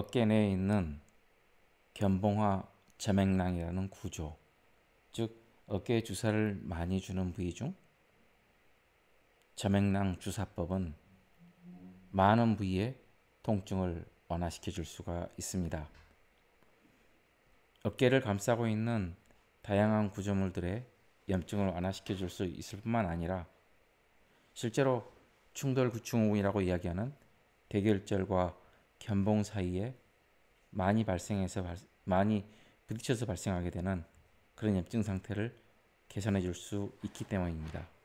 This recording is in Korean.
어깨 내에 있는 견봉화 제맥낭이라는 구조, 즉 어깨에 주사를 많이 주는 부위 중제맥낭 주사법은 많은 부위에 통증을 완화시켜 줄 수가 있습니다. 어깨를 감싸고 있는 다양한 구조물들의 염증을 완화시켜 줄 수 있을 뿐만 아니라 실제로 충돌 구충후이라고 이야기하는 대결절과 변봉 사이에 많이 발생해서 많이 부딪혀서 발생하게 되는 그런 염증 상태를 개선해 줄 수 있기 때문입니다.